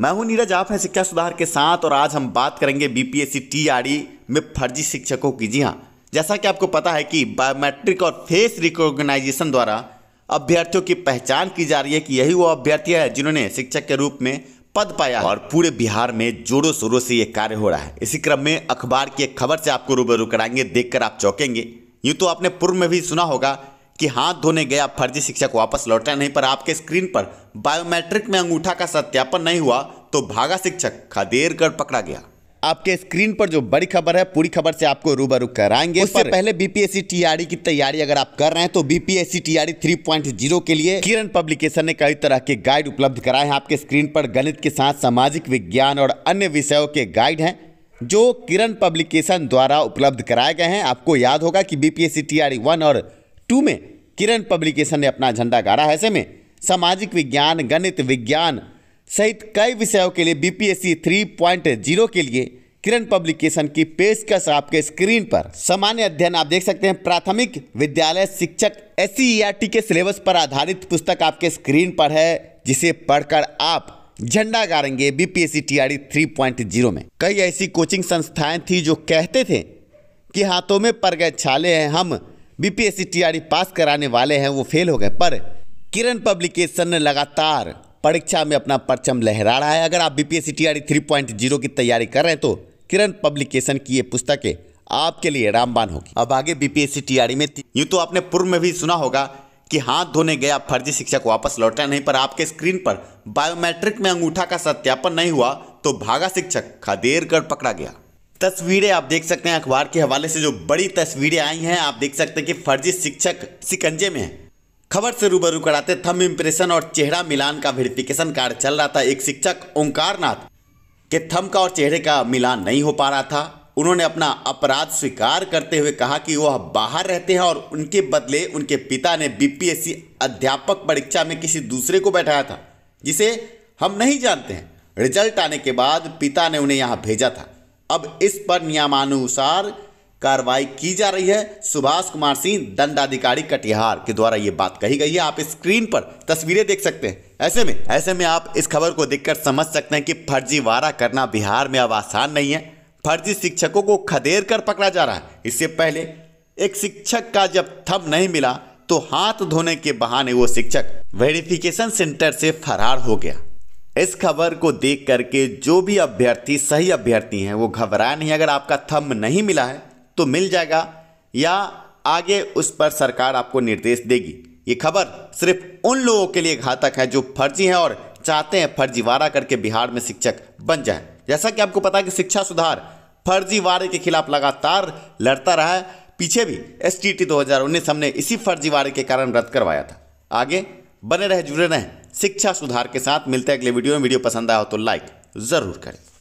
मैं हूं नीरज आप हैं शिक्षा सुधार के साथ और आज हम बात करेंगे बीपीएससी टीआरडी e में फर्जी शिक्षकों की जी हाँ जैसा कि आपको पता है कि बायोमेट्रिक और फेस रिकॉग्नाइजेशन द्वारा अभ्यर्थियों की पहचान की जा रही है कि यही वो अभ्यर्थी है जिन्होंने शिक्षक के रूप में पद पाया और पूरे बिहार में जोरों शोरों से ये कार्य हो रहा है इसी क्रम में अखबार की एक खबर से आपको रूबरू कराएंगे देखकर आप चौकेंगे यूँ तो आपने पूर्व में भी सुना होगा कि हाथ धोने गया फर्जी शिक्षक वापस लौटा नहीं पर आपके स्क्रीन पर बायोमेट्रिक में अंगूठा का सत्यापन नहीं हुआ तो भागा शिक्षक खदेर कर पकड़ा गया आपके स्क्रीन पर जो बड़ी खबर है पूरी खबर से आपको रूबरू कराएंगे उससे पहले बीपीएससी टीआरडी की तैयारी अगर आप कर रहे हैं तो बीपीएससी टीआरडी 3.0 के लिए किरण पब्लिकेशन ने कई तरह के गाइड उपलब्ध कराए हैं आपके स्क्रीन पर गणित के साथ सामाजिक विज्ञान और अन्य विषयों के गाइड हैं जो किरण पब्लिकेशन द्वारा उपलब्ध कराए गए हैं आपको याद होगा कि बीपीएससी टीआरडी वन और टू में किरण पब्लिकेशन ने अपना झंडा गाड़ा है ऐसे में सामाजिक विज्ञान गणित विज्ञान सहित कई विषयों के लिए बीपीएससी 3.0 के लिए किरण पब्लिकेशन की पेशकश आपके स्क्रीन पर सामान्य अध्ययन आप देख सकते हैं प्राथमिक विद्यालय शिक्षक एस e e के सिलेबस पर आधारित पुस्तक आपके स्क्रीन पर है जिसे पढ़कर आप झंडा गाड़ेंगे बीपीएससी पॉइंट 3.0 में कई ऐसी कोचिंग संस्थाएं थी जो कहते थे कि हाथों में पर गए छाले हैं हम बीपीएससी टीआरडी e पास कराने वाले हैं वो फेल हो गए पर किरण पब्लिकेशन ने लगातार परीक्षा में अपना परचम लहरा रहा है अगर आप बीपीएससी टीआरडी जीरो की तैयारी कर रहे हैं तो किरण पब्लिकेशन की ये पुस्तकें आपके लिए रामबान होगी अब आगे बीपीएससी टीआरडी e में यूँ तो आपने पूर्व में भी सुना होगा कि हाथ धोने गया फर्जी शिक्षक वापस लौटा नहीं पर आपके स्क्रीन पर बायोमेट्रिक में अंगूठा का सत्यापन नहीं हुआ तो भागा शिक्षक खदेर कर पकड़ा गया तस्वीरें आप देख सकते हैं अखबार के हवाले से जो बड़ी तस्वीरें आई हैं आप देख सकते हैं कि फर्जी शिक्षक सिकंजे में है खबर से रूबरू कराते थम इम्प्रेशन और चेहरा मिलान का वेरिफिकेशन कार्य चल रहा था एक शिक्षक ओंकार नाथ के थम का और चेहरे का मिलान नहीं हो पा रहा था उन्होंने अपना अपराध स्वीकार करते हुए कहा कि वह बाहर रहते हैं और उनके बदले उनके पिता ने बीपीएससी अध्यापक परीक्षा में किसी दूसरे को बैठाया था जिसे हम नहीं जानते हैं रिजल्ट आने के बाद पिता ने उन्हें यहाँ भेजा था अब इस पर नियमानुसार कार्रवाई की जा रही है सुभाष कुमार सिंह दंडाधिकारी कटिहार के द्वारा ये बात कही गई है आप स्क्रीन पर तस्वीरें देख सकते हैं ऐसे में ऐसे में आप इस खबर को देखकर समझ सकते हैं कि फर्जीवाड़ा करना बिहार में अब आसान नहीं है फर्जी शिक्षकों को खदेड़ कर पकड़ा जा रहा है इससे पहले एक शिक्षक का जब थम नहीं मिला तो हाथ धोने के बहाने वो शिक्षक वेरिफिकेशन सेंटर से फरार हो गया इस खबर को देख करके जो भी अभ्यर्थी सही अभ्यर्थी हैं वो घबराए नहीं अगर आपका थम नहीं मिला है तो मिल जाएगा या आगे उस पर सरकार आपको निर्देश देगी ये खबर सिर्फ उन लोगों के लिए घातक है जो फर्जी हैं और चाहते हैं फर्जीवाड़ा करके बिहार में शिक्षक बन जाए जैसा कि आपको पता है कि शिक्षा सुधार फर्जीवाड़े के खिलाफ लगातार लड़ता रहा है पीछे भी एस टी 2019 हमने इसी फर्जीवाड़े के कारण रद्द करवाया था आगे बने रहे जुड़े रहें शिक्षा सुधार के साथ मिलते हैं अगले वीडियो में वीडियो पसंद आया हो तो लाइक ज़रूर करें